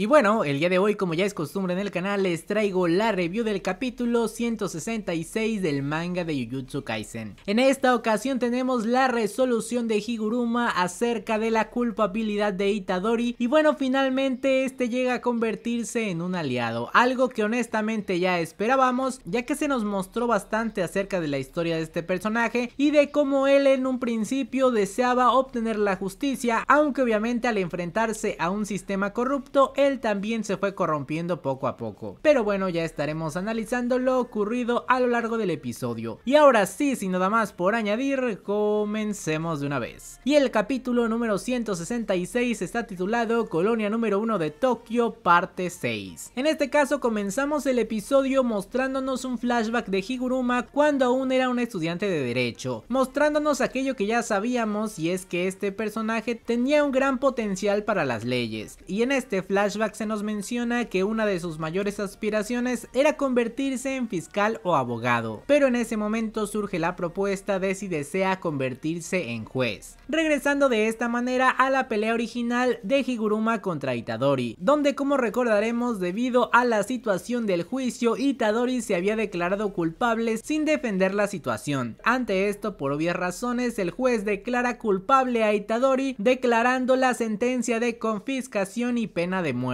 Y bueno, el día de hoy, como ya es costumbre en el canal, les traigo la review del capítulo 166 del manga de Yujutsu Kaisen. En esta ocasión tenemos la resolución de Higuruma acerca de la culpabilidad de Itadori y bueno, finalmente este llega a convertirse en un aliado, algo que honestamente ya esperábamos, ya que se nos mostró bastante acerca de la historia de este personaje y de cómo él en un principio deseaba obtener la justicia, aunque obviamente al enfrentarse a un sistema corrupto, también se fue corrompiendo poco a poco. Pero bueno, ya estaremos analizando lo ocurrido a lo largo del episodio. Y ahora sí, sin nada más por añadir, comencemos de una vez. Y el capítulo número 166 está titulado Colonia número 1 de Tokio, parte 6. En este caso comenzamos el episodio mostrándonos un flashback de Higuruma cuando aún era un estudiante de derecho, mostrándonos aquello que ya sabíamos y es que este personaje tenía un gran potencial para las leyes. Y en este flashback se nos menciona que una de sus mayores aspiraciones era convertirse en fiscal o abogado, pero en ese momento surge la propuesta de si desea convertirse en juez, regresando de esta manera a la pelea original de Higuruma contra Itadori, donde como recordaremos debido a la situación del juicio Itadori se había declarado culpable sin defender la situación. Ante esto por obvias razones el juez declara culpable a Itadori declarando la sentencia de confiscación y pena de muerte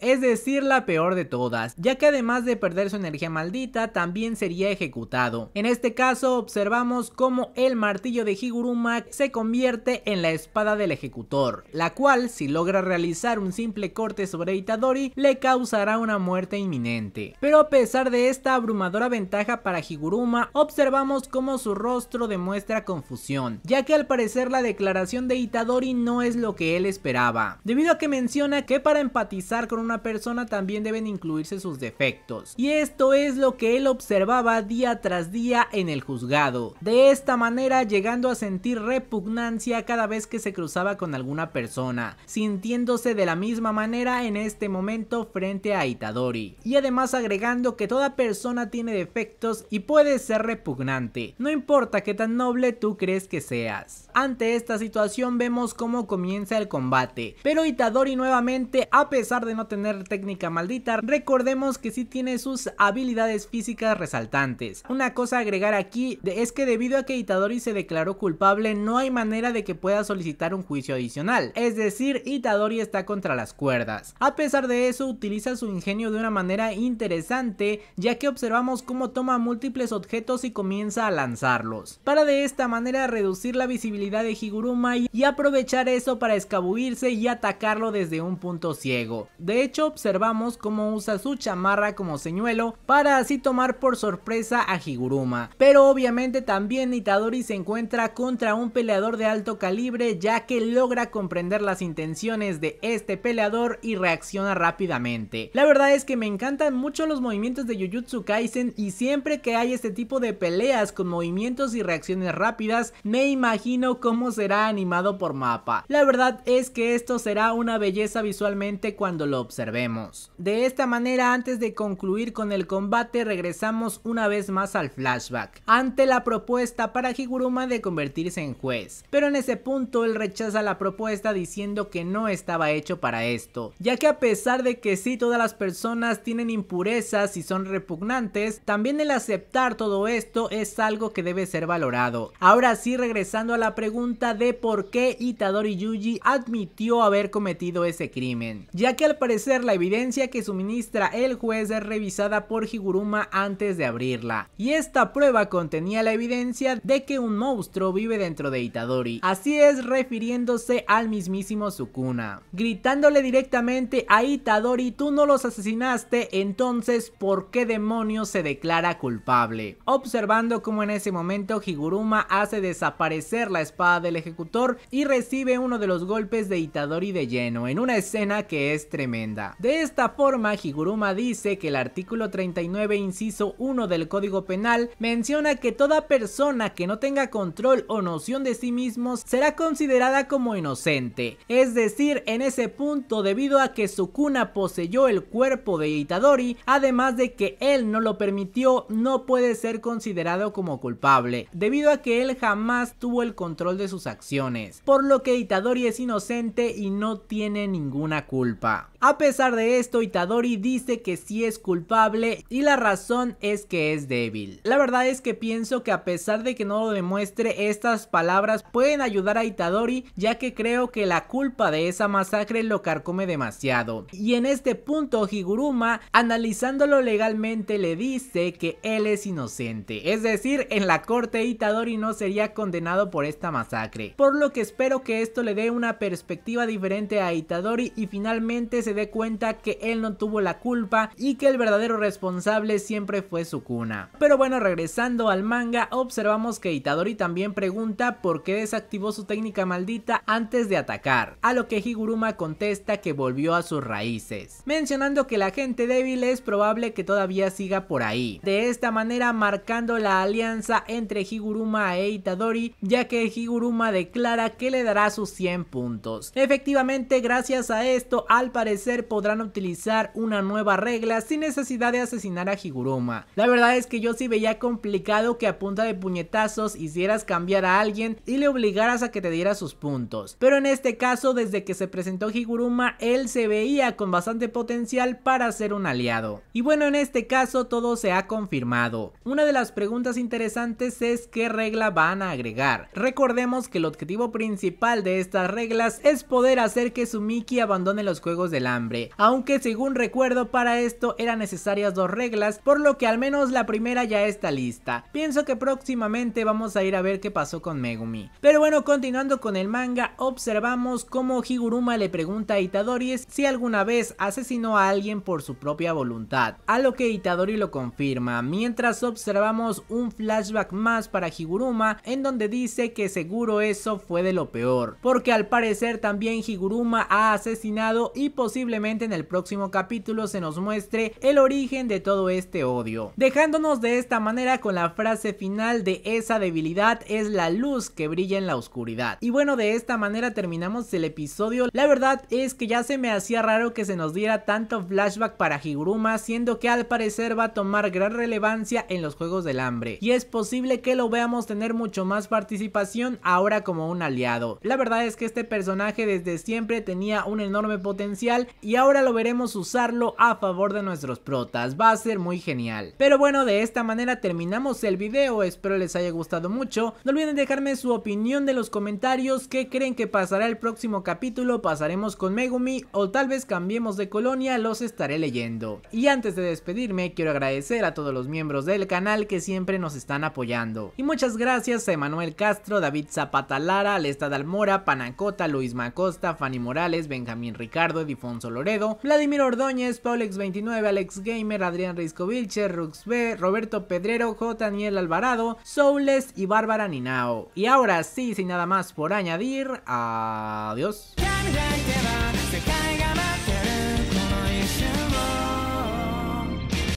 es decir, la peor de todas, ya que además de perder su energía maldita, también sería ejecutado. En este caso, observamos cómo el martillo de Higuruma se convierte en la espada del ejecutor, la cual, si logra realizar un simple corte sobre Itadori, le causará una muerte inminente. Pero a pesar de esta abrumadora ventaja para Higuruma, observamos cómo su rostro demuestra confusión, ya que al parecer la declaración de Itadori no es lo que él esperaba, debido a que menciona que para empatizar con una persona también deben incluirse sus defectos. Y esto es lo que él observaba día tras día en el juzgado. De esta manera llegando a sentir repugnancia cada vez que se cruzaba con alguna persona, sintiéndose de la misma manera en este momento frente a Itadori. Y además agregando que toda persona tiene defectos y puede ser repugnante, no importa qué tan noble tú crees que seas. Ante esta situación vemos cómo comienza el combate, pero Itadori nuevamente ha pesar de no tener técnica maldita, recordemos que sí tiene sus habilidades físicas resaltantes. Una cosa a agregar aquí es que debido a que Itadori se declaró culpable, no hay manera de que pueda solicitar un juicio adicional, es decir, Itadori está contra las cuerdas. A pesar de eso, utiliza su ingenio de una manera interesante, ya que observamos cómo toma múltiples objetos y comienza a lanzarlos, para de esta manera reducir la visibilidad de Higuruma y aprovechar eso para escabuirse y atacarlo desde un punto ciego. De hecho, observamos cómo usa su chamarra como señuelo para así tomar por sorpresa a Higuruma. Pero obviamente también Itadori se encuentra contra un peleador de alto calibre ya que logra comprender las intenciones de este peleador y reacciona rápidamente. La verdad es que me encantan mucho los movimientos de Jujutsu Kaisen y siempre que hay este tipo de peleas con movimientos y reacciones rápidas, me imagino cómo será animado por mapa. La verdad es que esto será una belleza visualmente cuando lo observemos. De esta manera, antes de concluir con el combate, regresamos una vez más al flashback, ante la propuesta para Higuruma de convertirse en juez. Pero en ese punto, él rechaza la propuesta diciendo que no estaba hecho para esto, ya que a pesar de que sí todas las personas tienen impurezas y son repugnantes, también el aceptar todo esto es algo que debe ser valorado. Ahora sí, regresando a la pregunta de por qué Itadori Yuji admitió haber cometido ese crimen, ya que al parecer la evidencia que suministra el juez es revisada por Higuruma antes de abrirla, y esta prueba contenía la evidencia de que un monstruo vive dentro de Itadori, así es refiriéndose al mismísimo Sukuna, gritándole directamente a Itadori tú no los asesinaste, entonces ¿por qué demonios se declara culpable? Observando como en ese momento Higuruma hace desaparecer la espada del ejecutor y recibe uno de los golpes de Itadori de lleno, en una escena que es tremenda. De esta forma, Higuruma dice que el artículo 39, inciso 1 del Código Penal menciona que toda persona que no tenga control o noción de sí mismos será considerada como inocente. Es decir, en ese punto, debido a que Sukuna poseyó el cuerpo de Itadori, además de que él no lo permitió, no puede ser considerado como culpable, debido a que él jamás tuvo el control de sus acciones, por lo que Itadori es inocente y no tiene ninguna culpa. back A pesar de esto, Itadori dice que sí es culpable y la razón es que es débil. La verdad es que pienso que a pesar de que no lo demuestre, estas palabras pueden ayudar a Itadori ya que creo que la culpa de esa masacre lo carcome demasiado. Y en este punto, Higuruma, analizándolo legalmente, le dice que él es inocente. Es decir, en la corte Itadori no sería condenado por esta masacre. Por lo que espero que esto le dé una perspectiva diferente a Itadori y finalmente se dé cuenta que él no tuvo la culpa y que el verdadero responsable siempre fue su cuna. Pero bueno, regresando al manga, observamos que Itadori también pregunta por qué desactivó su técnica maldita antes de atacar, a lo que Higuruma contesta que volvió a sus raíces, mencionando que la gente débil es probable que todavía siga por ahí, de esta manera marcando la alianza entre Higuruma e Itadori, ya que Higuruma declara que le dará sus 100 puntos. Efectivamente, gracias a esto, al parecer ser podrán utilizar una nueva regla sin necesidad de asesinar a Higuruma. La verdad es que yo sí veía complicado que a punta de puñetazos hicieras cambiar a alguien y le obligaras a que te diera sus puntos. Pero en este caso, desde que se presentó Higuruma, él se veía con bastante potencial para ser un aliado. Y bueno, en este caso todo se ha confirmado. Una de las preguntas interesantes es qué regla van a agregar. Recordemos que el objetivo principal de estas reglas es poder hacer que Sumiki abandone los juegos la hambre aunque según recuerdo para esto eran necesarias dos reglas, por lo que al menos la primera ya está lista. Pienso que próximamente vamos a ir a ver qué pasó con Megumi. Pero bueno, continuando con el manga, observamos cómo Higuruma le pregunta a Itadori si alguna vez asesinó a alguien por su propia voluntad, a lo que Itadori lo confirma, mientras observamos un flashback más para Higuruma en donde dice que seguro eso fue de lo peor, porque al parecer también Higuruma ha asesinado y posiblemente posiblemente en el próximo capítulo se nos muestre el origen de todo este odio. Dejándonos de esta manera con la frase final de esa debilidad es la luz que brilla en la oscuridad. Y bueno, de esta manera terminamos el episodio. La verdad es que ya se me hacía raro que se nos diera tanto flashback para Higuruma, siendo que al parecer va a tomar gran relevancia en los Juegos del Hambre. Y es posible que lo veamos tener mucho más participación ahora como un aliado. La verdad es que este personaje desde siempre tenía un enorme potencial y ahora lo veremos usarlo a favor de nuestros protas, va a ser muy genial. Pero bueno, de esta manera terminamos el video, espero les haya gustado mucho, no olviden dejarme su opinión de los comentarios, qué creen que pasará el próximo capítulo, pasaremos con Megumi o tal vez cambiemos de colonia, los estaré leyendo. Y antes de despedirme, quiero agradecer a todos los miembros del canal que siempre nos están apoyando. Y muchas gracias a Emanuel Castro, David Zapata Lara, Alesta Almora Panacota, Luis Macosta, Fanny Morales, Benjamín Ricardo, Edifon Loredo, Vladimir Ordóñez, Paulex29, Alex Gamer, Adrián Risco Vilcher, Roberto Pedrero, J. Daniel Alvarado, Soules y Bárbara Ninao. Y ahora sí, sin nada más por añadir, adiós.